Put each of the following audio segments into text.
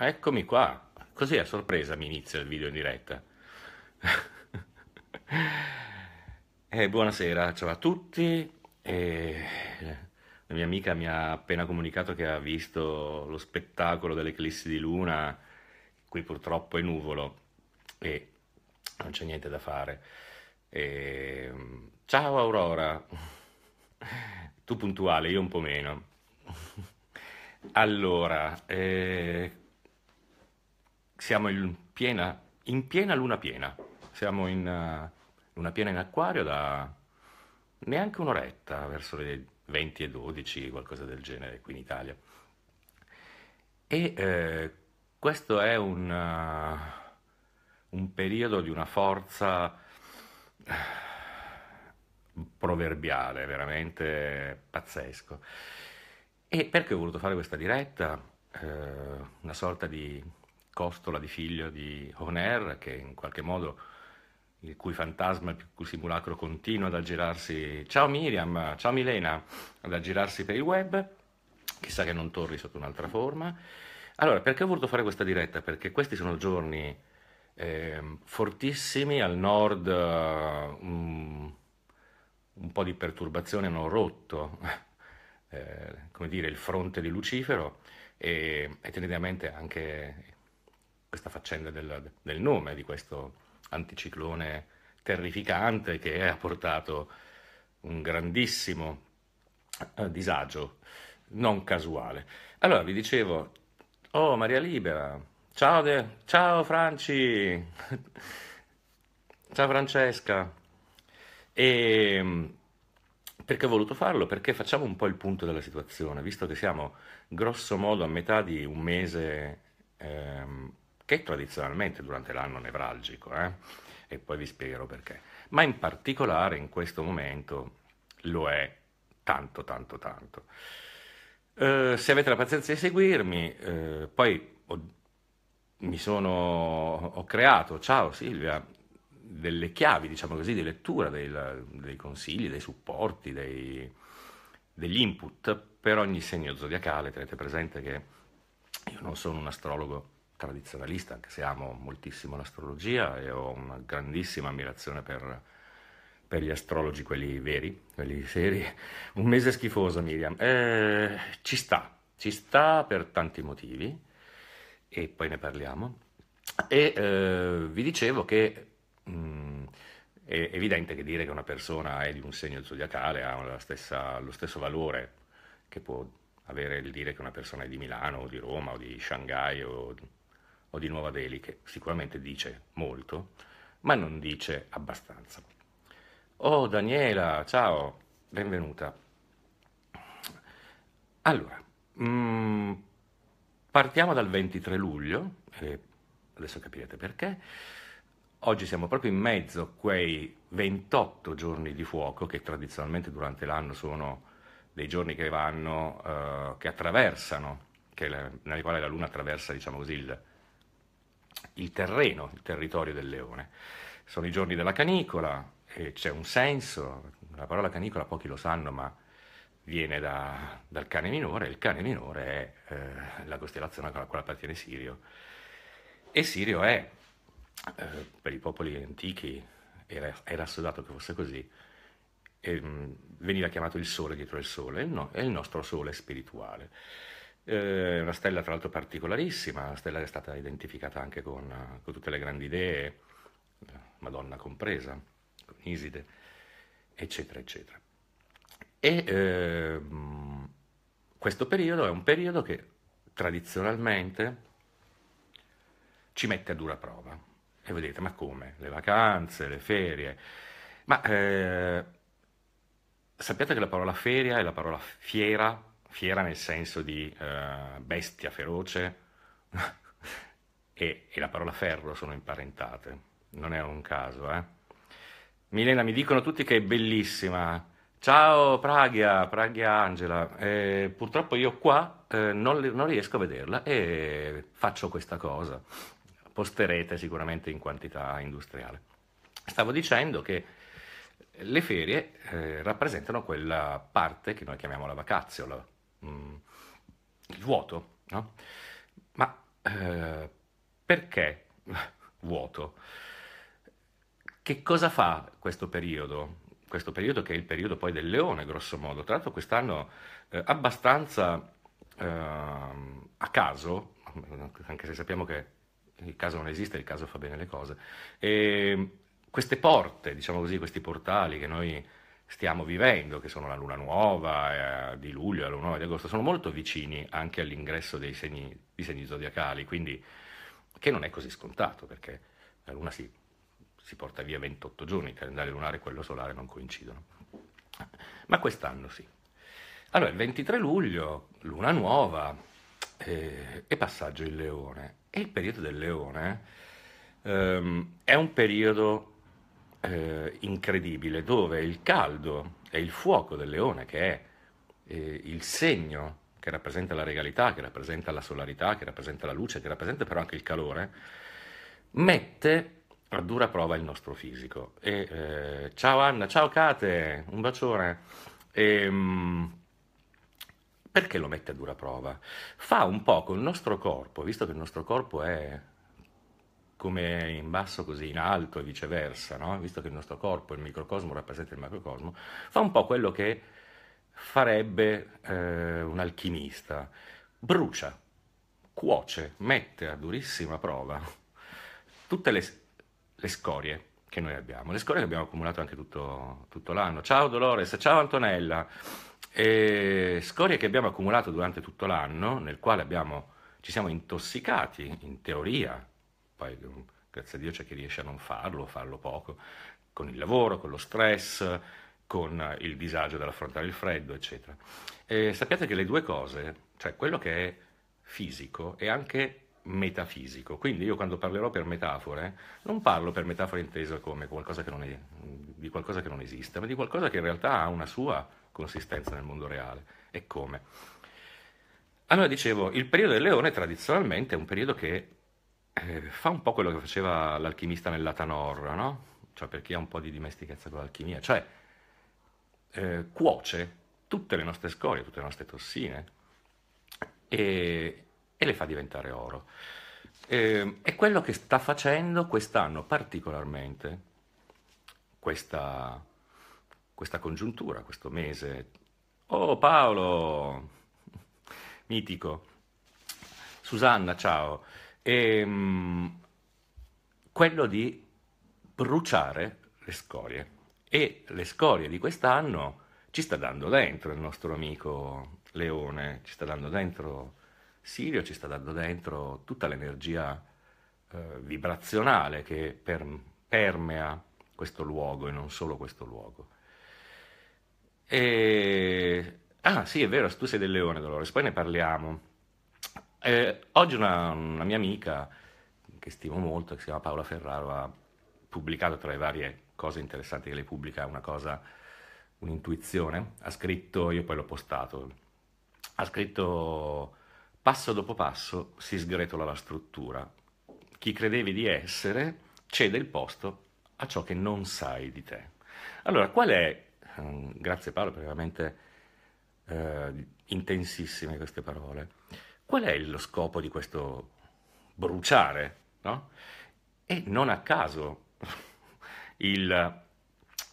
Eccomi qua. Così a sorpresa mi inizia il video in diretta. eh, buonasera, ciao a tutti. Eh, la mia amica mi ha appena comunicato che ha visto lo spettacolo dell'eclissi di luna. Qui purtroppo è nuvolo e non c'è niente da fare. Eh, ciao Aurora. tu puntuale, io un po' meno. Allora, eh, siamo in piena, in piena luna piena, siamo in uh, eh, una piena in acquario da neanche un'oretta, verso le 20 e 12, qualcosa del genere qui in Italia. E eh, questo è un, uh, un periodo di una forza eh, proverbiale, veramente pazzesco. E perché ho voluto fare questa diretta? Eh, una sorta di costola di figlio di Honer, che in qualche modo il cui fantasma, il cui simulacro continua ad aggirarsi. Ciao Miriam, ciao Milena, ad aggirarsi per il web. Chissà che non torni sotto un'altra forma. Allora, perché ho voluto fare questa diretta? Perché questi sono giorni eh, fortissimi al nord, uh, un, un, po' di perturbazione hanno rotto, eh, come dire, il fronte di Lucifero e, e mente anche questa faccenda del, del nome di questo anticiclone terrificante che ha portato un grandissimo eh, disagio non casuale. Allora vi dicevo, oh Maria Libera, ciao, de, ciao Franci, ciao Francesca, e ehm, perché ho voluto farlo? Perché facciamo un po' il punto della situazione, visto che siamo grosso modo a metà di un mese ehm, che tradizionalmente durante l'anno nevralgico, eh? e poi vi spiegherò perché, ma in particolare in questo momento lo è tanto, tanto, tanto. Eh, se avete la pazienza di seguirmi, eh, poi ho, mi sono, ho creato, ciao Silvia, delle chiavi, diciamo così, di lettura dei, dei consigli, dei supporti, dei, degli input per ogni segno zodiacale. Tenete presente che io non sono un astrologo tradizionalista, anche se amo moltissimo l'astrologia e ho una grandissima ammirazione per, per gli astrologi, quelli veri, quelli seri. Un mese schifoso, Miriam. Eh, ci sta, ci sta per tanti motivi e poi ne parliamo. E eh, vi dicevo che mh, mm, è evidente che dire che una persona è di un segno zodiacale ha stessa, lo stesso valore che può avere il dire che una persona è di Milano o di Roma o di Shanghai o o di Nuova Delhi, che sicuramente dice molto, ma non dice abbastanza. Oh Daniela, ciao, benvenuta. Allora, mh, mm, partiamo dal 23 luglio, e adesso capirete perché. Oggi siamo proprio in mezzo a quei 28 giorni di fuoco che tradizionalmente durante l'anno sono dei giorni che vanno, eh, che attraversano, che la, nella quale la Luna attraversa, diciamo così, il, il terreno, il territorio del leone. Sono i giorni della canicola, c'è un senso, la parola canicola pochi lo sanno, ma viene da, dal cane minore, il cane minore è eh, la costellazione alla quale appartiene Sirio. E Sirio è, eh, per i popoli antichi, era, era assodato che fosse così, e, mh, mm, veniva chiamato il sole dietro il sole, no, è il nostro sole spirituale. Eh, una stella tra l'altro particolarissima, una stella che è stata identificata anche con, eh, con tutte le grandi idee, eh, Madonna compresa, con Iside, eccetera, eccetera. E eh, questo periodo è un periodo che tradizionalmente ci mette a dura prova. E vedete, ma come? Le vacanze, le ferie. Ma eh, sappiate che la parola feria e la parola fiera fiera nel senso di uh, bestia feroce e, e, la parola ferro sono imparentate, non è un caso. Eh? Milena, mi dicono tutti che è bellissima. Ciao Praghia, Praghia Angela, eh, purtroppo io qua eh, non, non riesco a vederla e faccio questa cosa, posterete sicuramente in quantità industriale. Stavo dicendo che le ferie eh, rappresentano quella parte che noi chiamiamo la vacazio, la mh, mm. il vuoto, no? Ma eh, perché vuoto? Che cosa fa questo periodo? Questo periodo che è il periodo poi del leone, grosso modo. Tra l'altro quest'anno eh, abbastanza eh, a caso, anche se sappiamo che il caso non esiste, il caso fa bene le cose, e queste porte, diciamo così, questi portali che noi stiamo vivendo, che sono la luna nuova eh, di luglio, la luna nuova di agosto, sono molto vicini anche all'ingresso dei segni, dei segni zodiacali, quindi che non è così scontato perché la luna si, si porta via 28 giorni, il calendario lunare e quello solare non coincidono. Ma quest'anno sì. Allora, il 23 luglio, luna nuova eh, e passaggio in leone. E il periodo del leone ehm, è un periodo eh, incredibile dove il caldo e il fuoco del leone, che è eh, il segno che rappresenta la regalità, che rappresenta la solarità, che rappresenta la luce, che rappresenta però anche il calore, mette a dura prova il nostro fisico. E, eh, ciao Anna, ciao Kate, un bacione. E, ehm, perché lo mette a dura prova? Fa un po' con il nostro corpo, visto che il nostro corpo è come in basso così in alto e viceversa, no? visto che il nostro corpo, il microcosmo rappresenta il macrocosmo, fa un po' quello che farebbe eh, un alchimista, brucia, cuoce, mette a durissima prova tutte le, le, scorie che noi abbiamo, le scorie che abbiamo accumulato anche tutto, tutto l'anno. Ciao Dolores, ciao Antonella, e scorie che abbiamo accumulato durante tutto l'anno, nel quale abbiamo, ci siamo intossicati in teoria poi grazie a Dio c'è chi riesce a non farlo, farlo poco, con il lavoro, con lo stress, con eh, il disagio dell'affrontare il freddo, eccetera. E sappiate che le due cose, cioè quello che è fisico è anche metafisico, quindi io quando parlerò per metafore non parlo per metafore intesa come qualcosa che non è, di qualcosa che non esiste, ma di qualcosa che in realtà ha una sua consistenza nel mondo reale. E come? Allora dicevo, il periodo del leone tradizionalmente è un periodo che eh, fa un po' quello che faceva l'alchimista nella Tanorra, no? Cioè per chi ha un po' di dimestichezza con l'alchimia, cioè eh, cuoce tutte le nostre scorie, tutte le nostre tossine e, e le fa diventare oro. E, ehm, è quello che sta facendo quest'anno particolarmente questa, questa congiuntura, questo mese. Oh Paolo, mitico. Susanna, ciao ehm, quello di bruciare le scorie. E le scorie di quest'anno ci sta dando dentro il nostro amico Leone, ci sta dando dentro Sirio, ci sta dando dentro tutta l'energia eh, vibrazionale che per, permea questo luogo e non solo questo luogo. E... Ah sì, è vero, tu sei del leone Dolores, poi ne parliamo. Eh, oggi una, una, mia amica, che stimo molto, che si chiama Paola Ferraro, ha pubblicato tra le varie cose interessanti che lei pubblica una cosa, un'intuizione, ha scritto, io poi l'ho postato, ha scritto passo dopo passo si sgretola la struttura, chi credevi di essere cede il posto a ciò che non sai di te. Allora, qual è, ehm, grazie Paolo, perché veramente eh, intensissime queste parole, Qual è lo scopo di questo bruciare? No? E non a caso il,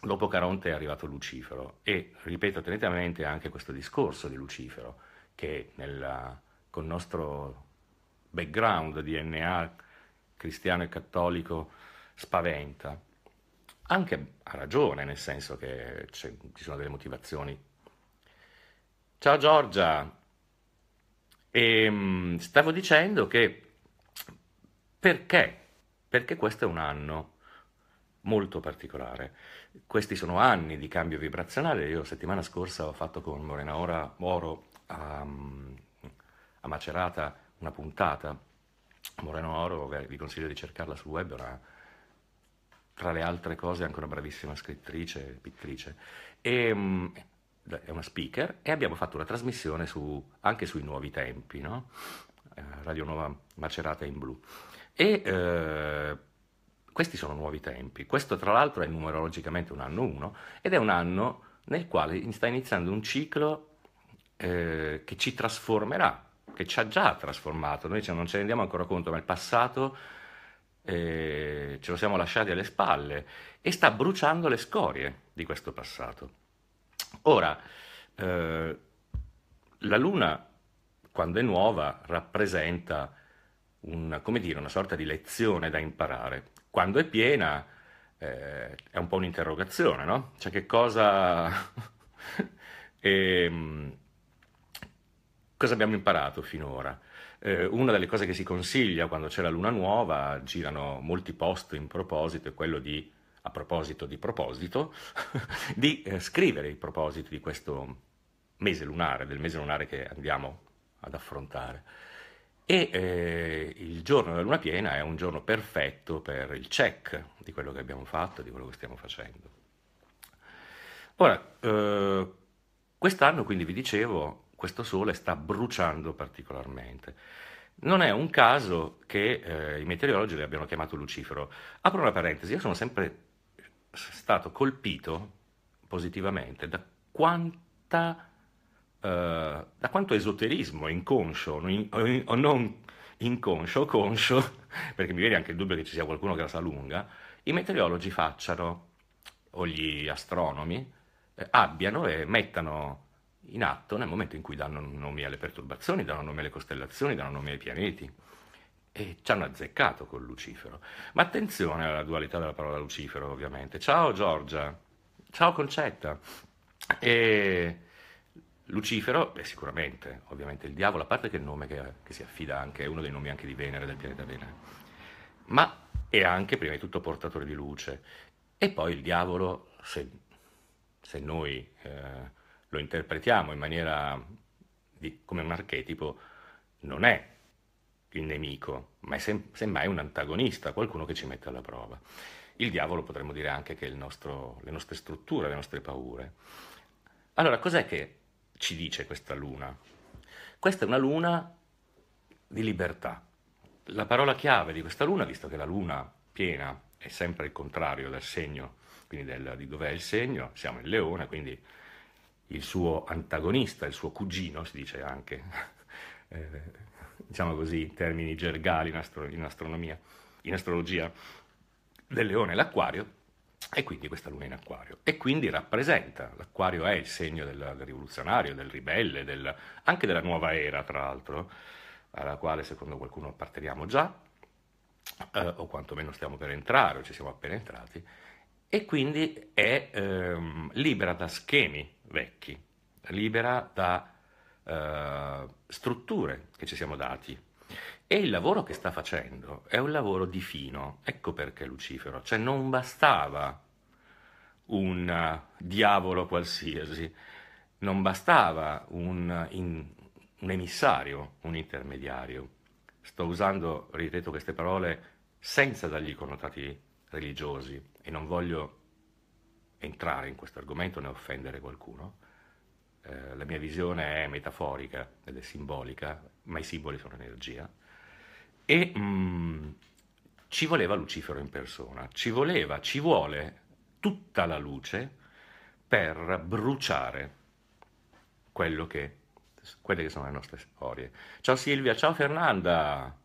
dopo Caronte è arrivato Lucifero e ripeto tenete a mente anche questo discorso di Lucifero che nel, col nostro background DNA cristiano e cattolico spaventa. Anche ha ragione, nel senso che ci sono delle motivazioni. Ciao Giorgia, e, ehm, stavo dicendo che perché? Perché questo è un anno molto particolare. Questi sono anni di cambio vibrazionale. Io settimana scorsa ho fatto con Morena Ora, Oro a, a Macerata una puntata. Moreno Oro, vi consiglio di cercarla sul web, una, tra le altre cose anche una bravissima scrittrice, pittrice. E, ehm, cioè, è una speaker e abbiamo fatto una trasmissione su, anche sui nuovi tempi, no? Eh, Radio Nuova Macerata in blu. E eh, questi sono nuovi tempi. Questo tra l'altro è numerologicamente un anno 1 ed è un anno nel quale sta iniziando un ciclo eh, che ci trasformerà, che ci ha già trasformato. Noi non ce ne rendiamo ancora conto, ma il passato eh, ce lo siamo lasciati alle spalle e sta bruciando le scorie di questo passato. Ora, eh, la Luna, quando è nuova, rappresenta un, dire, una sorta di lezione da imparare. Quando è piena eh, è un po' un'interrogazione, no? Cioè che cosa... e, ehm, cosa abbiamo imparato finora? Eh, una delle cose che si consiglia quando c'è la luna nuova, girano molti post in proposito, è quello di a proposito di proposito, di eh, scrivere i propositi di questo mese lunare, del mese lunare che andiamo ad affrontare. E eh, il giorno della luna piena è un giorno perfetto per il check di quello che abbiamo fatto, di quello che stiamo facendo. Ora, eh, quest'anno, quindi vi dicevo, questo sole sta bruciando particolarmente. Non è un caso che eh, i meteorologi li abbiano chiamato Lucifero. Apro una parentesi, io sono sempre stato colpito positivamente da, quanta, eh, da quanto esoterismo inconscio in, o, in, o, non inconscio, conscio, perché mi viene anche il dubbio che ci sia qualcuno che la sa lunga, i meteorologi facciano, o gli astronomi, eh, abbiano e mettano in atto nel momento in cui danno nomi alle perturbazioni, danno nomi alle costellazioni, danno nomi ai pianeti e ci hanno azzeccato con Lucifero. Ma attenzione alla dualità della parola Lucifero, ovviamente. Ciao Giorgia, ciao Concetta. E Lucifero è sicuramente, ovviamente, il diavolo, a parte che il nome che, che si affida anche, è uno dei nomi anche di Venere, del pianeta Venere, ma è anche, prima di tutto, portatore di luce. E poi il diavolo, se, se noi eh, lo interpretiamo in maniera di, come un archetipo, non è il nemico, ma è sem- semmai un antagonista, qualcuno che ci mette alla prova. Il diavolo potremmo dire anche che è il nostro, le nostre strutture, le nostre paure. Allora, cos'è che ci dice questa luna? Questa è una luna di libertà. La parola chiave di questa luna, visto che la luna piena è sempre il contrario del segno, quindi del, di dov'è il segno, siamo il leone, quindi il suo antagonista, il suo cugino, si dice anche, eh, diciamo così, in termini gergali in, astro- in astronomia, in astrologia, del leone e l'acquario, e quindi questa luna in acquario. E quindi rappresenta, l'acquario è il segno del, del rivoluzionario, del ribelle, del, anche della nuova era, tra l'altro, alla quale secondo qualcuno apparteniamo già, eh, o quantomeno stiamo per entrare, o ci siamo appena entrati, e quindi è ehm, libera da schemi vecchi, libera da eh, strutture che ci siamo dati. E il lavoro che sta facendo è un lavoro di fino, ecco perché Lucifero, cioè non bastava un diavolo qualsiasi, non bastava un, in, un emissario, un intermediario. Sto usando, ripeto, queste parole senza dargli connotati religiosi e non voglio entrare in questo argomento né offendere qualcuno, eh, la mia visione è metaforica ed è simbolica, ma i simboli sono energia, e mh, mm, ci voleva Lucifero in persona, ci voleva, ci vuole tutta la luce per bruciare che, quelle che sono le nostre storie. Ciao Silvia, ciao Fernanda,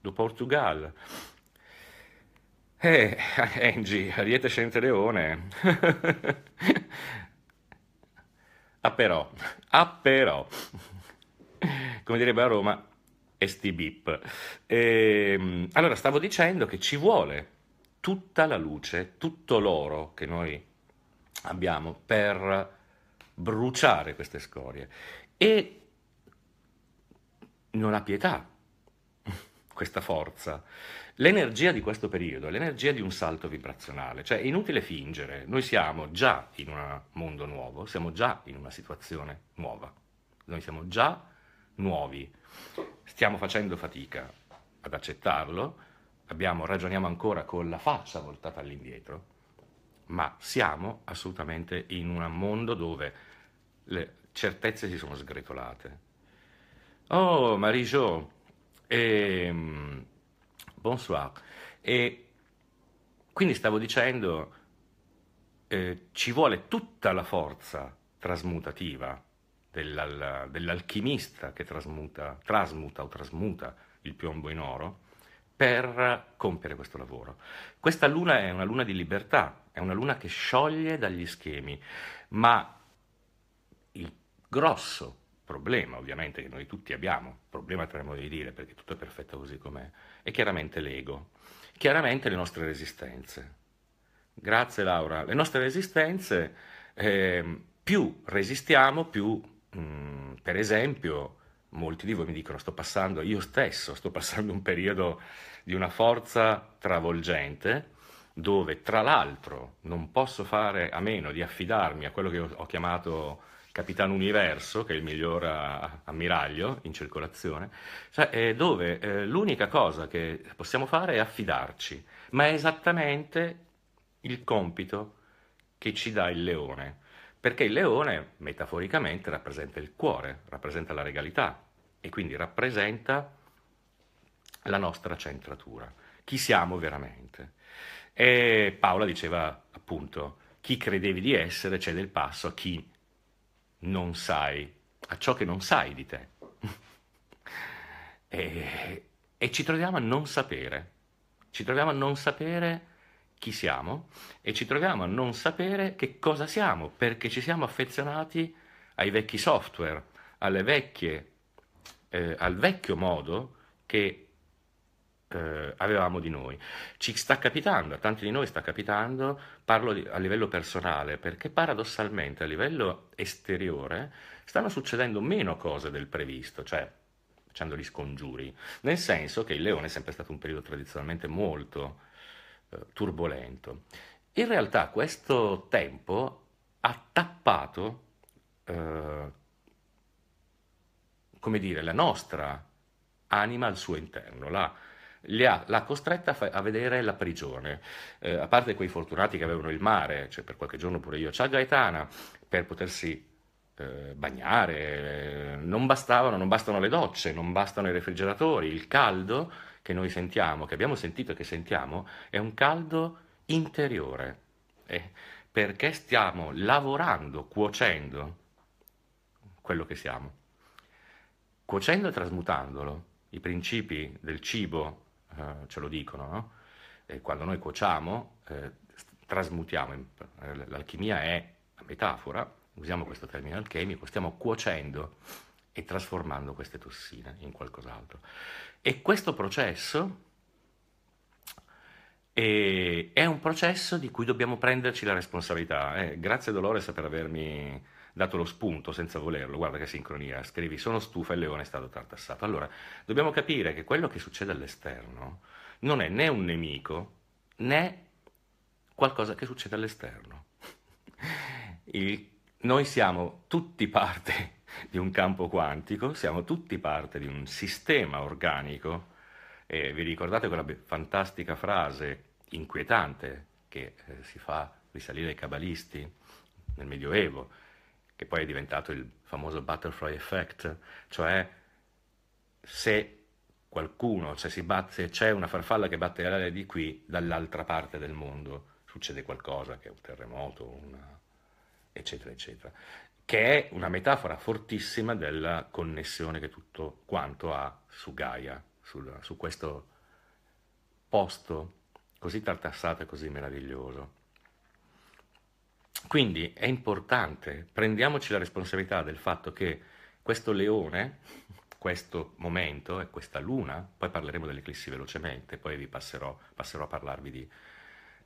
do Portugal. Eh, Angie, Ariete Scienze Leone. Ah però, ah però, come direbbe a Roma, sti bip. Ehm, allora, stavo dicendo che ci vuole tutta la luce, tutto l'oro che noi abbiamo per bruciare queste scorie. E non ha pietà questa forza, L'energia di questo periodo è l'energia di un salto vibrazionale, cioè è inutile fingere, noi siamo già in un mondo nuovo, siamo già in una situazione nuova, noi siamo già nuovi, stiamo facendo fatica ad accettarlo, abbiamo, ragioniamo ancora con la faccia voltata all'indietro, ma siamo assolutamente in un mondo dove le certezze si sono sgretolate. Oh, Marie-Jo, ehm, bonsoir. E quindi stavo dicendo, eh, ci vuole tutta la forza trasmutativa dell'al- dell'alchimista che trasmuta, trasmuta o trasmuta il piombo in oro per compiere questo lavoro. Questa luna è una luna di libertà, è una luna che scioglie dagli schemi, ma il grosso problema ovviamente che noi tutti abbiamo, problema tra modo di dire perché tutto è perfetto così com'è, è chiaramente l'ego, chiaramente le nostre resistenze. Grazie Laura, le nostre resistenze, eh, più resistiamo, più mh, mm, per esempio molti di voi mi dicono sto passando, io stesso sto passando un periodo di una forza travolgente dove tra l'altro non posso fare a meno di affidarmi a quello che ho chiamato Capitan Universo, che è il miglior ammiraglio in circolazione, cioè, dove eh, l'unica cosa che possiamo fare è affidarci, ma è esattamente il compito che ci dà il leone, perché il leone metaforicamente rappresenta il cuore, rappresenta la regalità e quindi rappresenta la nostra centratura, chi siamo veramente. E Paola diceva appunto, chi credevi di essere cede il passo a chi non sai, a ciò che non sai di te. e, e ci troviamo a non sapere, ci troviamo a non sapere chi siamo e ci troviamo a non sapere che cosa siamo, perché ci siamo affezionati ai vecchi software, alle vecchie, eh, al vecchio modo che eh, avevamo di noi. Ci sta capitando, a tanti di noi sta capitando, parlo di, a livello personale, perché paradossalmente a livello esteriore stanno succedendo meno cose del previsto, cioè facendo gli scongiuri, nel senso che il leone è sempre stato un periodo tradizionalmente molto eh, turbolento. In realtà questo tempo ha tappato eh, come dire, la nostra anima al suo interno, l'ha ha, l'ha costretta a, a, vedere la prigione. Eh, a parte quei fortunati che avevano il mare, cioè per qualche giorno pure io, c'ha Gaetana, per potersi eh, bagnare, eh, non bastavano, non bastano le docce, non bastano i refrigeratori, il caldo che noi sentiamo, che abbiamo sentito e che sentiamo, è un caldo interiore, eh, perché stiamo lavorando, cuocendo quello che siamo, cuocendo e trasmutandolo, i principi del cibo eh, ce lo dicono, no? E quando noi cuociamo, eh, trasmutiamo, in, eh, l'alchimia è una metafora, usiamo questo termine alchemico, stiamo cuocendo e trasformando queste tossine in qualcos'altro. E questo processo è, è un processo di cui dobbiamo prenderci la responsabilità. Eh, grazie Dolores per avermi dato lo spunto senza volerlo, guarda che sincronia, scrivi sono stufa e il leone è stato tartassato. Allora, dobbiamo capire che quello che succede all'esterno non è né un nemico né qualcosa che succede all'esterno. Il, noi siamo tutti parte di un campo quantico, siamo tutti parte di un sistema organico. E vi ricordate quella fantastica frase inquietante che eh, si fa risalire ai cabalisti nel Medioevo? che poi è diventato il famoso butterfly effect, cioè se qualcuno, cioè si batte, c'è una farfalla che batte l'aria di qui, dall'altra parte del mondo succede qualcosa, che è un terremoto, una... eccetera, eccetera, che è una metafora fortissima della connessione che tutto quanto ha su Gaia, sul, su questo posto così tartassato e così meraviglioso. Quindi è importante, prendiamoci la responsabilità del fatto che questo leone, questo momento e questa luna, poi parleremo dell'eclissi velocemente, poi vi passerò, passerò a parlarvi di,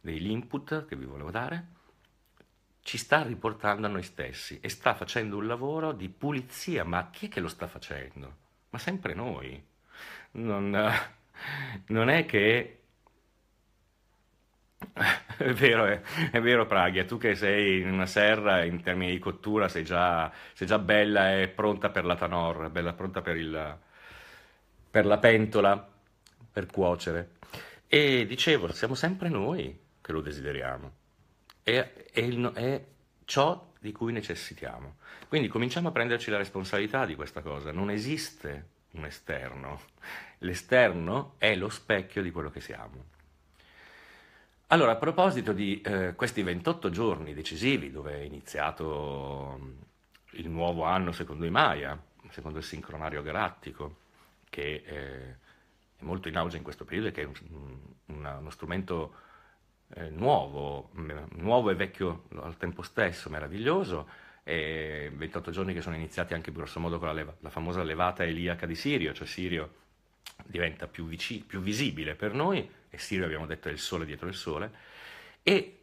dell'input che vi volevo dare, ci sta riportando a noi stessi e sta facendo un lavoro di pulizia, ma chi è che lo sta facendo? Ma sempre noi. Non, non è che È vero, è, è vero Praghia, tu che sei in una serra in termini di cottura sei già, sei già bella e pronta per la tanor, bella pronta per, il, per la pentola, per cuocere. E dicevo, siamo sempre noi che lo desideriamo, è, è, il, è ciò di cui necessitiamo. Quindi cominciamo a prenderci la responsabilità di questa cosa, non esiste un esterno, l'esterno è lo specchio di quello che siamo. Allora, a proposito di eh, questi 28 giorni decisivi dove è iniziato mm, il nuovo anno secondo i Maya, secondo il sincronario galattico, che eh, è molto in auge in questo periodo e che è un, mm, una, uno strumento eh, nuovo, nuovo e vecchio al tempo stesso, meraviglioso, e 28 giorni che sono iniziati anche grossomodo con la, leva, la famosa levata eliaca di Sirio, cioè Sirio diventa più, vici, più visibile per noi, e Sirio abbiamo detto è il sole dietro il sole, e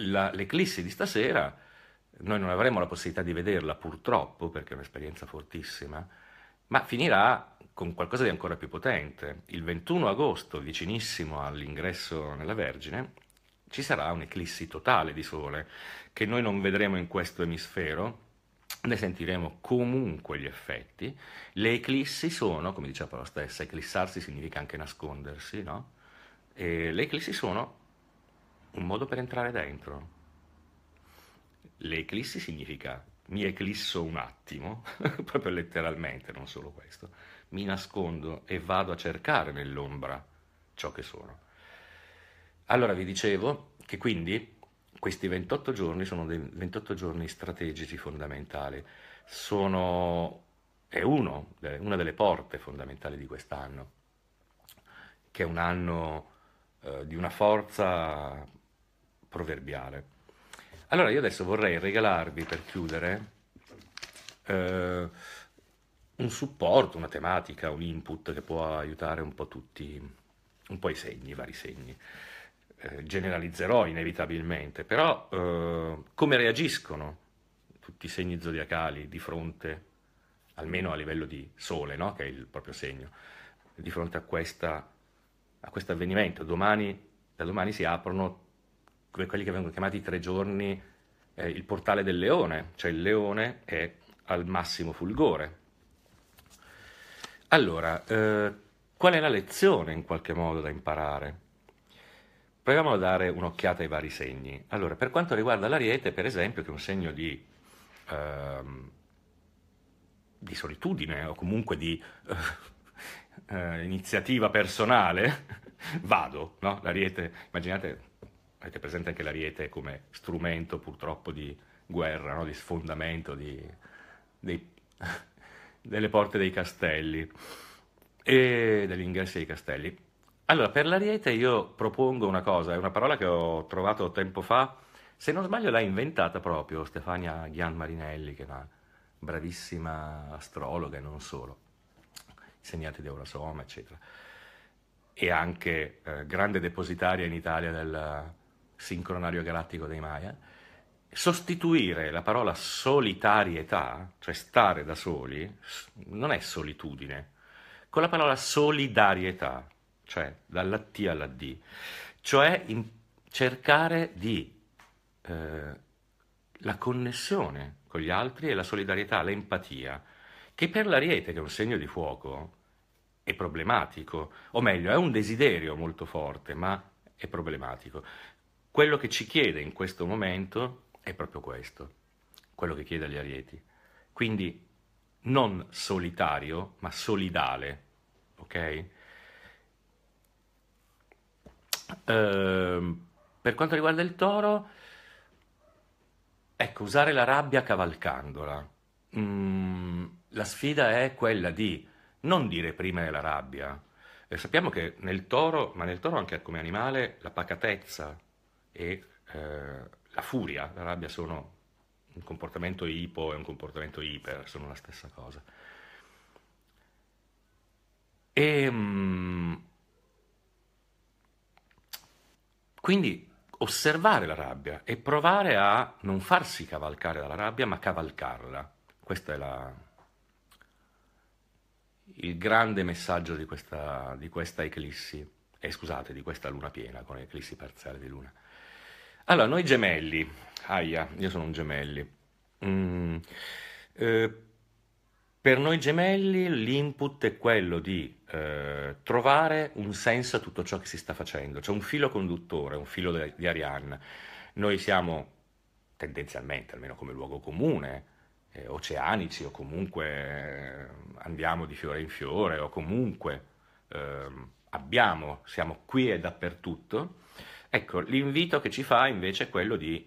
la, l'eclissi di stasera noi non avremo la possibilità di vederla purtroppo, perché è un'esperienza fortissima, ma finirà con qualcosa di ancora più potente. Il 21 agosto, vicinissimo all'ingresso nella Vergine, ci sarà un'eclissi totale di Sole, che noi non vedremo in questo emisfero, ne sentiremo comunque gli effetti. Le eclissi sono, come dice la stessa, eclissarsi significa anche nascondersi, no? E le eclissi sono un modo per entrare dentro. Le eclissi significa mi eclisso un attimo, proprio letteralmente, non solo questo, mi nascondo e vado a cercare nell'ombra ciò che sono. Allora vi dicevo che quindi questi 28 giorni sono dei 28 giorni strategici fondamentali, sono, è uno, una delle porte fondamentali di quest'anno, che è un anno eh, di una forza proverbiale. Allora io adesso vorrei regalarvi per chiudere eh, un supporto, una tematica, un input che può aiutare un po' tutti, un po' i segni, i vari segni. Eh, generalizzerò inevitabilmente, però eh, come reagiscono tutti i segni zodiacali di fronte, almeno a livello di Sole, no? che è il proprio segno, di fronte a, questa, a questo avvenimento? Domani, da domani si aprono quelli che vengono chiamati tre giorni, eh, il portale del leone, cioè il leone è al massimo fulgore. Allora, eh, qual è la lezione in qualche modo da imparare? Proviamo a dare un'occhiata ai vari segni. Allora, per quanto riguarda l'ariete, per esempio, che è un segno di, ehm, di solitudine o comunque di eh, eh iniziativa personale, vado, no? L'ariete, immaginate, avete presente anche l'ariete come strumento purtroppo di guerra, no? di sfondamento di, dei, delle porte dei castelli e degli ingressi dei castelli. Allora, per l'ariete io propongo una cosa, è una parola che ho trovato tempo fa, se non sbaglio l'ha inventata proprio Stefania Ghian Marinelli, che è una bravissima astrologa e non solo, insegnante di Eurasoma, eccetera, e anche eh, grande depositaria in Italia del sincronario galattico dei Maya, sostituire la parola solitarietà, cioè stare da soli, non è solitudine, con la parola solidarietà, cioè dalla T alla D, cioè cercare di eh, la connessione con gli altri e la solidarietà, l'empatia, che per l'ariete, che è un segno di fuoco, è problematico, o meglio, è un desiderio molto forte, ma è problematico. Quello che ci chiede in questo momento è proprio questo, quello che chiede agli arieti. Quindi non solitario, ma solidale, ok? Ehm, per quanto riguarda il toro, ecco, usare la rabbia cavalcandola. Mm, la sfida è quella di non di reprimere la rabbia. Eh, sappiamo che nel toro, ma nel toro anche come animale, la pacatezza e eh, la furia, la rabbia sono un comportamento ipo e un comportamento iper, sono la stessa cosa. E... Mm, Quindi osservare la rabbia e provare a non farsi cavalcare dalla rabbia, ma cavalcarla. Questo è la... il grande messaggio di questa, di questa eclissi, eh, scusate, di questa luna piena, con eclissi parziale di luna. Allora, noi gemelli, aia, io sono un gemelli, mm, eh, per noi gemelli l'input è quello di eh, trovare un senso a tutto ciò che si sta facendo, c'è cioè un filo conduttore, un filo de- di Arianna. Noi siamo tendenzialmente, almeno come luogo comune, eh, oceanici o comunque eh, andiamo di fiore in fiore o comunque ehm, abbiamo, siamo qui e dappertutto. Ecco, l'invito che ci fa invece è quello di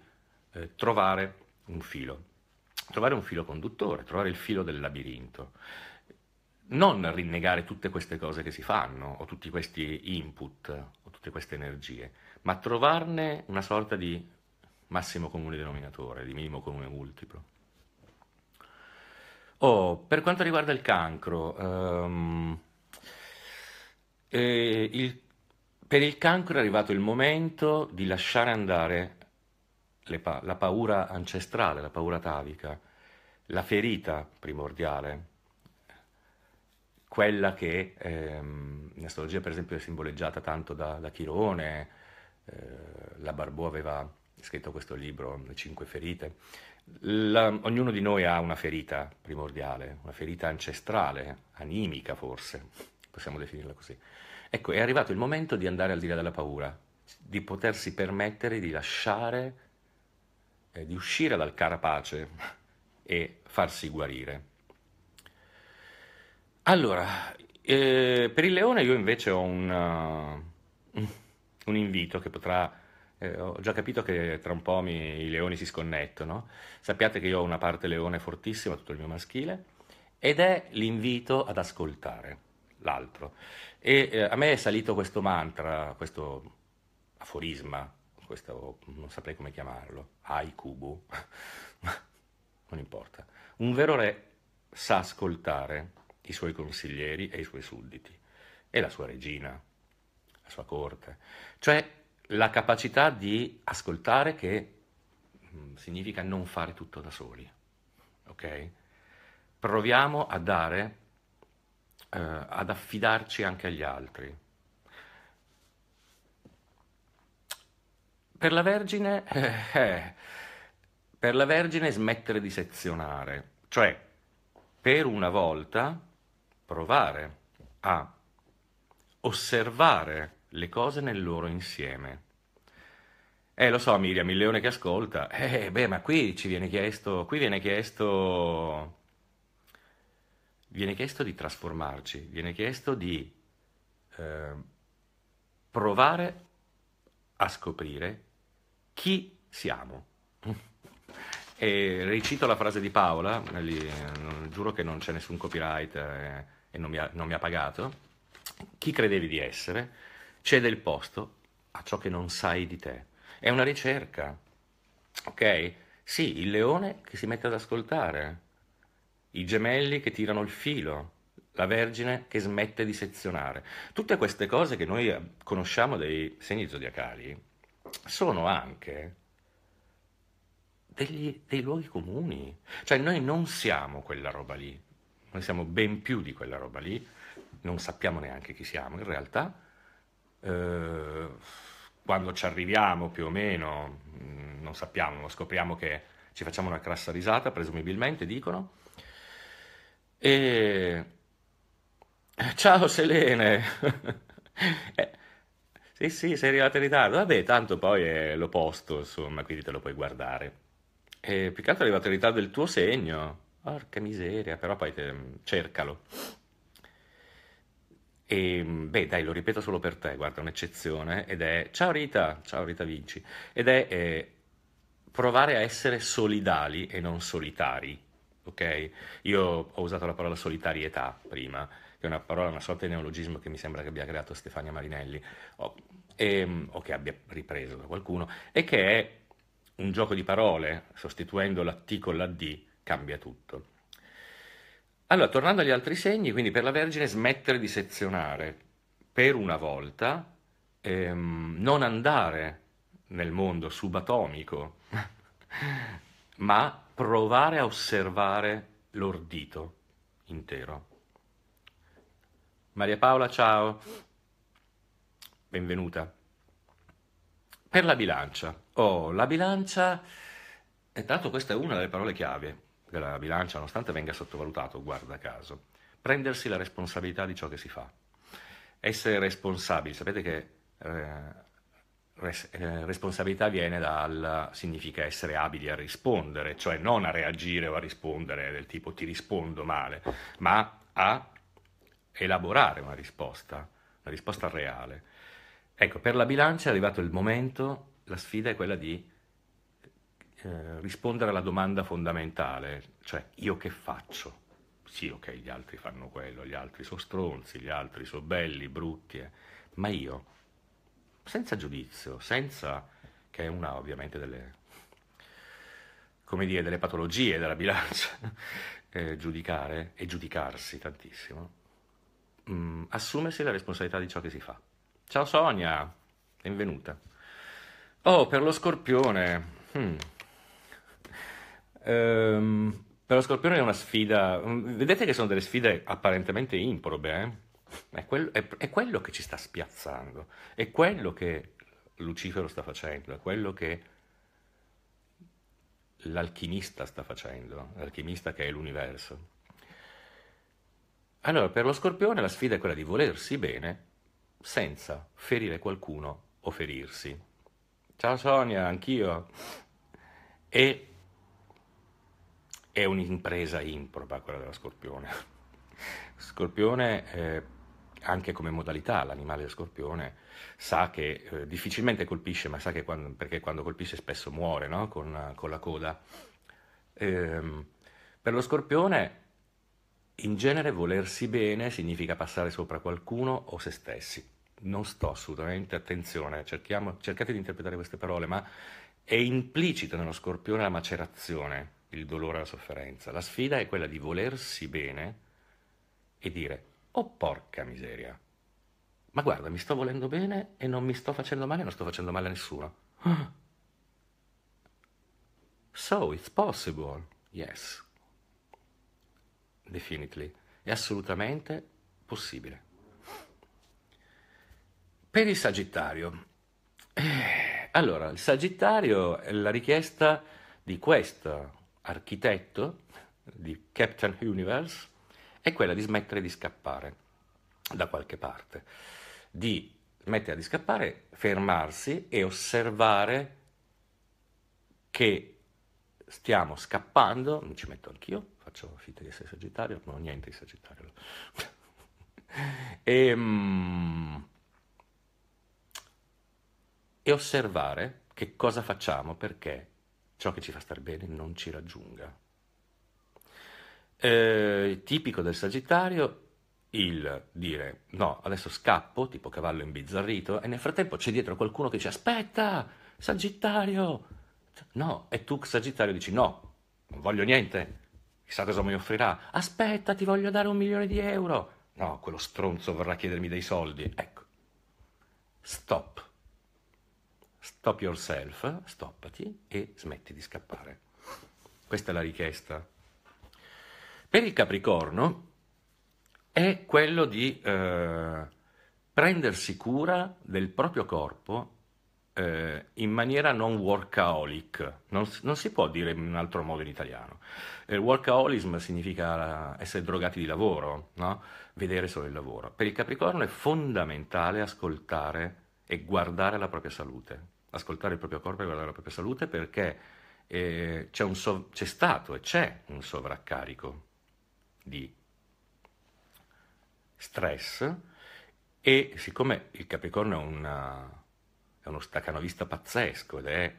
eh, trovare un filo trovare un filo conduttore, trovare il filo del labirinto. Non rinnegare tutte queste cose che si fanno, o tutti questi input, o tutte queste energie, ma trovarne una sorta di massimo comune denominatore, di minimo comune multiplo. Oh, per quanto riguarda il cancro, um, eh, il, per il cancro è arrivato il momento di lasciare andare pa- la paura ancestrale, la paura tavica, la ferita primordiale, quella che ehm, in astrologia per esempio è simboleggiata tanto da, da Chirone, eh, la Barbò aveva scritto questo libro, Le cinque ferite, la, ognuno di noi ha una ferita primordiale, una ferita ancestrale, animica forse, possiamo definirla così. Ecco, è arrivato il momento di andare al di là della paura, di potersi permettere di lasciare eh, di uscire dal carapace e farsi guarire. Allora, eh, per il leone io invece ho un, uh, un invito che potrà... Eh, ho già capito che tra un po' mi, i leoni si sconnettono. Sappiate che io ho una parte leone fortissima, tutto il mio maschile, ed è l'invito ad ascoltare l'altro. E eh, a me è salito questo mantra, questo aforisma questo non saprei come chiamarlo, Ai Kubo, non importa. Un vero re sa ascoltare i suoi consiglieri e i suoi sudditi, e la sua regina, la sua corte, cioè la capacità di ascoltare che mm, significa non fare tutto da soli, ok? Proviamo a dare, eh, ad affidarci anche agli altri, Per la Vergine, eh, eh. per la Vergine smettere di sezionare, cioè per una volta provare a osservare le cose nel loro insieme. Eh, lo so, Miriam, il leone che ascolta. Eh, beh, ma qui ci viene chiesto, qui viene chiesto, viene chiesto di trasformarci, viene chiesto di eh, provare a scoprire chi siamo? E ricito la frase di Paola, eh, lì, eh, giuro che non c'è nessun copyright e, eh, e non, mi ha, non mi ha pagato. Chi credevi di essere cede il posto a ciò che non sai di te. È una ricerca, ok? Sì, il leone che si mette ad ascoltare, i gemelli che tirano il filo, la Vergine che smette di sezionare. Tutte queste cose che noi conosciamo dei segni zodiacali sono anche degli, dei luoghi comuni. Cioè noi non siamo quella roba lì, noi siamo ben più di quella roba lì, non sappiamo neanche chi siamo in realtà. Eh, quando ci arriviamo più o meno, mm, non sappiamo, scopriamo che ci facciamo una crassa risata, presumibilmente dicono. E... Ciao Selene! eh, sì, sì, sei arrivato in ritardo. Vabbè, tanto poi è eh, l'opposto, insomma, quindi te lo puoi guardare. E più che altro è arrivato in ritardo il tuo segno. Porca miseria, però poi te- mm, cercalo. E mm, beh, dai, lo ripeto solo per te, guarda, un'eccezione. Eh, ed è Ciao Rita, ciao Rita Vinci. Ed è eh, provare a essere solidali e non solitari. Ok? Io ho usato la parola solitarietà prima che è una parola, una sorta di neologismo che mi sembra che abbia creato Stefania Marinelli, o, e, ehm, o che abbia ripreso da qualcuno, e che è un gioco di parole, sostituendo la T con la D, cambia tutto. Allora, tornando agli altri segni, quindi per la Vergine smettere di sezionare per una volta, ehm, non andare nel mondo subatomico, ma provare a osservare l'ordito intero. Maria Paola, ciao. Benvenuta. Per la bilancia. Oh, la bilancia, e eh, tanto questa è una delle parole chiave della bilancia, nonostante venga sottovalutato, guarda caso. Prendersi la responsabilità di ciò che si fa. Essere responsabili. Sapete che eh, res, eh, responsabilità viene dal... significa essere abili a rispondere, cioè non a reagire o a rispondere del tipo ti rispondo male, ma a elaborare una risposta, una risposta reale. Ecco, per la bilancia è arrivato il momento, la sfida è quella di eh, rispondere alla domanda fondamentale, cioè io che faccio? Sì, ok, gli altri fanno quello, gli altri sono stronzi, gli altri sono belli, brutti, eh, ma io, senza giudizio, senza, che è una ovviamente delle come dire, delle patologie della bilancia, eh, giudicare e giudicarsi tantissimo mh, mm, assumersi la responsabilità di ciò che si fa. Ciao Sonia, benvenuta. Oh, per lo scorpione. Hmm. Ehm, per lo scorpione è una sfida. Mm, vedete che sono delle sfide apparentemente improbe, eh? È, quello, è, è, quello che ci sta spiazzando, è quello che Lucifero sta facendo, è quello che l'alchimista sta facendo, l'alchimista che è l'universo. Allora, per lo scorpione la sfida è quella di volersi bene senza ferire qualcuno o ferirsi. Ciao Sonia, anch'io. E è un'impresa improba quella della scorpione. Scorpione, eh, anche come modalità, l'animale scorpione sa che eh, difficilmente colpisce, ma sa che quando, perché quando colpisce spesso muore no? con, con, la coda. Eh, per lo scorpione in genere volersi bene significa passare sopra qualcuno o se stessi. Non sto assolutamente, attenzione, cerchiamo, cercate di interpretare queste parole, ma è implicita nello scorpione la macerazione, il dolore e la sofferenza. La sfida è quella di volersi bene e dire, oh porca miseria, ma guarda, mi sto volendo bene e non mi sto facendo male, non sto facendo male a nessuno. So it's possible, yes definitely, è assolutamente possibile. Per il Sagittario, eh, allora, il Sagittario la richiesta di questo architetto, di Captain Universe, è quella di smettere di scappare da qualche parte, di smettere di scappare, fermarsi e osservare che stiamo scappando, non ci metto anch'io, faccio finta di essere Sagittario, non ho niente di Sagittario. e, ehm, e osservare che cosa facciamo perché ciò che ci fa star bene non ci raggiunga. Eh, tipico del Sagittario il dire no, adesso scappo, tipo cavallo imbizzarrito, e nel frattempo c'è dietro qualcuno che ci aspetta, Sagittario, No, e tu Sagittario dici no, non voglio niente, chissà cosa mi offrirà, aspetta ti voglio dare un milione di euro. No, quello stronzo vorrà chiedermi dei soldi. Ecco, stop. Stop yourself, stoppati e smetti di scappare. Questa è la richiesta. Per il Capricorno è quello di eh, prendersi cura del proprio corpo eh, in maniera non workaholic, non, non, si può dire in un altro modo in italiano. Eh, workaholism significa essere drogati di lavoro, no? vedere solo il lavoro. Per il Capricorno è fondamentale ascoltare e guardare la propria salute, ascoltare il proprio corpo e guardare la propria salute perché eh, c'è, sov- c'è stato e c'è un sovraccarico di stress e siccome il Capricorno è una è uno staccanovista pazzesco ed è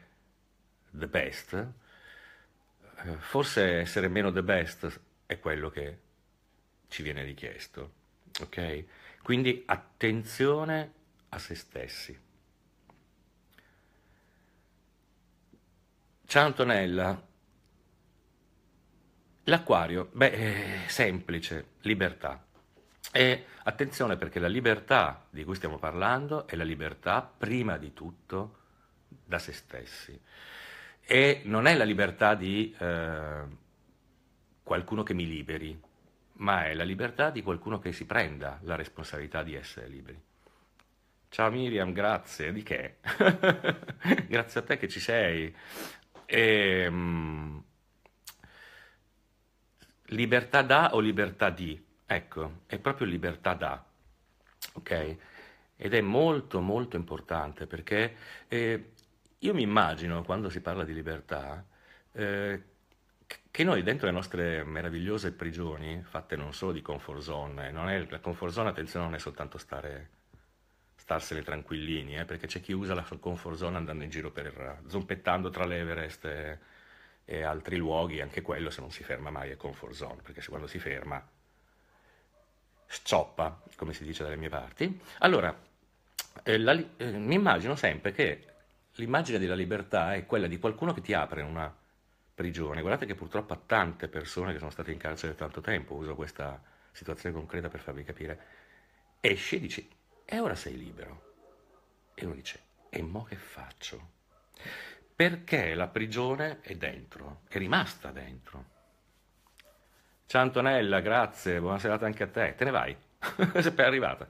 the best, eh, forse essere meno the best è quello che ci viene richiesto, ok? Quindi attenzione a se stessi. Ciao Antonella, l'acquario, beh, è semplice, libertà. E attenzione perché la libertà di cui stiamo parlando è la libertà prima di tutto da se stessi. E non è la libertà di eh, qualcuno che mi liberi, ma è la libertà di qualcuno che si prenda la responsabilità di essere liberi. Ciao Miriam, grazie, di che? grazie a te che ci sei. E, ehm, mh, libertà da o libertà di? Ecco, è proprio libertà da, ok? Ed è molto molto importante perché eh, io mi immagino quando si parla di libertà eh, che noi dentro le nostre meravigliose prigioni, fatte non solo di comfort zone, non è, la comfort zone attenzione non è soltanto stare, starsene tranquillini, eh, perché c'è chi usa la comfort zone andando in giro per, zompettando tra l'Everest e, e altri luoghi, anche quello se non si ferma mai è comfort zone, perché se quando si ferma scioppa, come si dice dalle mie parti, allora eh, la, eh, mi immagino sempre che l'immagine della libertà è quella di qualcuno che ti apre una prigione. Guardate che purtroppo a tante persone che sono state in carcere tanto tempo, uso questa situazione concreta per farvi capire, esci e dici, e ora sei libero. E uno dice, e mo che faccio? Perché la prigione è dentro, è rimasta dentro. Ciao Antonella, grazie, buona serata anche a te. Te ne vai, sei arrivata.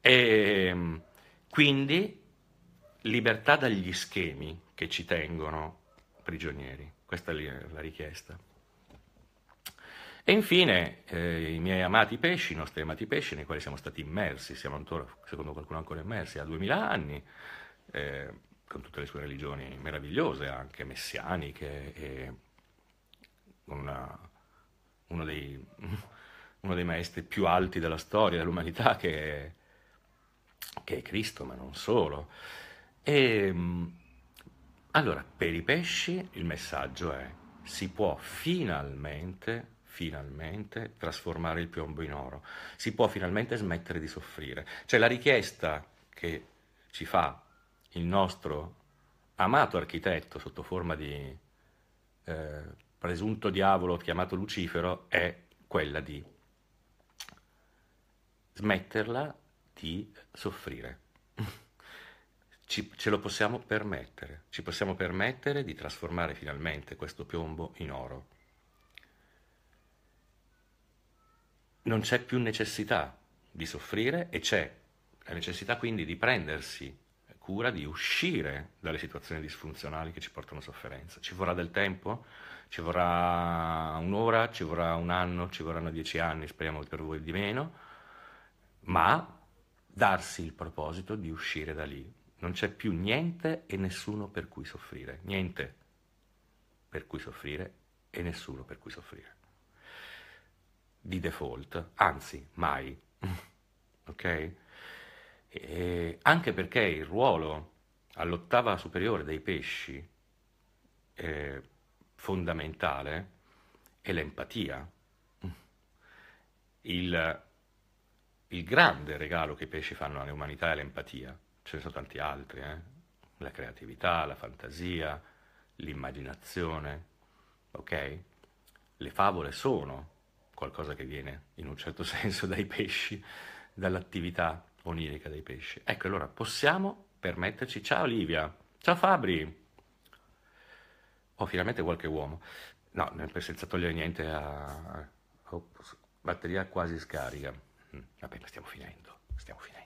E, ehm, quindi libertà dagli schemi che ci tengono prigionieri, questa è la richiesta. E infine eh, i miei amati pesci, i nostri amati pesci nei quali siamo stati immersi, siamo ancora, secondo qualcuno ancora immersi, a 2000 anni, eh, con tutte le sue religioni meravigliose, anche messianiche, e con una uno dei, uno dei maestri più alti della storia dell'umanità, che è, che è Cristo, ma non solo. E ehm, allora, per i pesci il messaggio è si può finalmente, finalmente trasformare il piombo in oro, si può finalmente smettere di soffrire. Cioè la richiesta che ci fa il nostro amato architetto sotto forma di eh, presunto diavolo chiamato Lucifero è quella di smetterla di soffrire. Ci, ce lo possiamo permettere, ci possiamo permettere di trasformare finalmente questo piombo in oro. Non c'è più necessità di soffrire e c'è la necessità quindi di prendersi cura di uscire dalle situazioni disfunzionali che ci portano sofferenza. Ci vorrà del tempo? Ci vorrà un'ora? Ci vorrà un anno? Ci vorranno dieci anni? Speriamo per voi di meno. Ma darsi il proposito di uscire da lì. Non c'è più niente e nessuno per cui soffrire. Niente per cui soffrire e nessuno per cui soffrire. Di default, anzi, mai. ok? E anche perché il ruolo all'ottava superiore dei pesci eh, fondamentale è l'empatia. Il, il, grande regalo che i pesci fanno all'umanità è l'empatia. Ce ne sono tanti altri, eh? la creatività, la fantasia, l'immaginazione, ok? Le favole sono qualcosa che viene in un certo senso dai pesci, dall'attività onirica dei pesci. Ecco, allora possiamo permetterci, ciao Olivia, ciao Fabri, ho oh, finalmente qualche uomo, no, senza togliere niente a... Ops, oh, batteria quasi scarica, mm, vabbè, ma stiamo finendo, stiamo finendo.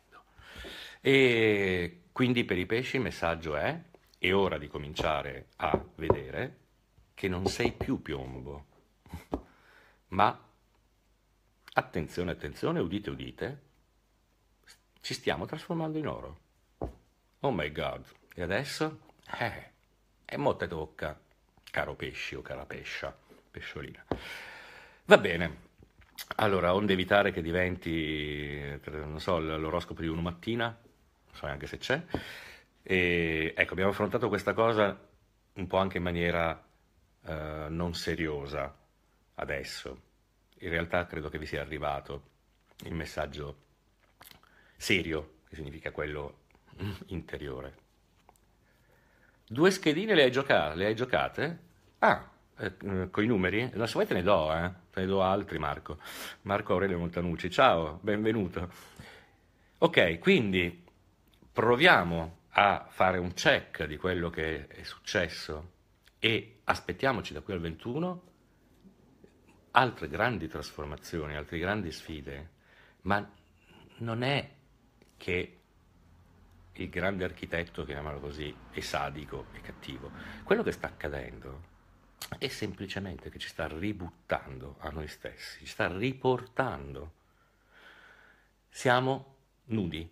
E quindi per i pesci il messaggio è, è ora di cominciare a vedere che non sei più piombo, ma attenzione, attenzione, udite, udite, ci stiamo trasformando in oro. Oh my god, e adesso? Eh, e mo te tocca, caro pesci o cara pescia, pesciolina. Va bene, allora, onde evitare che diventi, non so, l'oroscopo di una mattina, non so neanche se c'è, e, ecco, abbiamo affrontato questa cosa un po' anche in maniera eh, non seriosa adesso. In realtà credo che vi sia arrivato il messaggio serio, che significa quello mm, interiore. Due schedine le hai, giocate? Le hai giocate? Ah, eh, mm, con i numeri? La se vuoi te ne do, eh? te ne do altri Marco. Marco Aurelio Montanucci, ciao, benvenuto. Ok, quindi proviamo a fare un check di quello che è successo e aspettiamoci da qui al 21 altre grandi trasformazioni, altre grandi sfide, ma non è che il grande architetto, chiamiamolo così, è sadico e cattivo. Quello che sta accadendo è semplicemente che ci sta ributtando a noi stessi, ci sta riportando. Siamo nudi,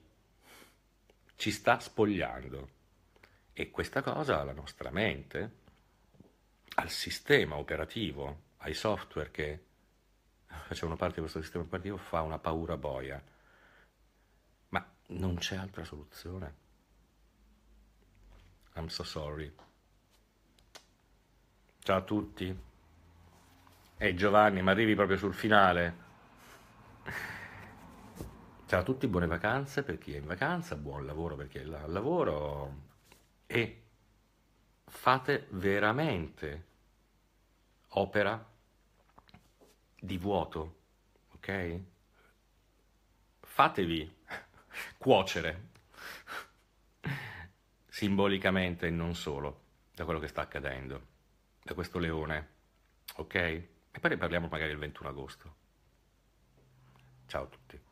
ci sta spogliando. E questa cosa alla nostra mente, al sistema operativo, ai software che facevano parte di questo sistema operativo, fa una paura boia non c'è altra soluzione. I'm so sorry. Ciao a tutti. E hey Giovanni, ma arrivi proprio sul finale. Ciao a tutti, buone vacanze per chi è in vacanza, buon lavoro per chi è al lavoro e fate veramente opera di vuoto, ok? Fatevi cuocere, simbolicamente e non solo, da quello che sta accadendo, da questo leone, ok? E poi ne parliamo magari il 21 agosto. Ciao a tutti.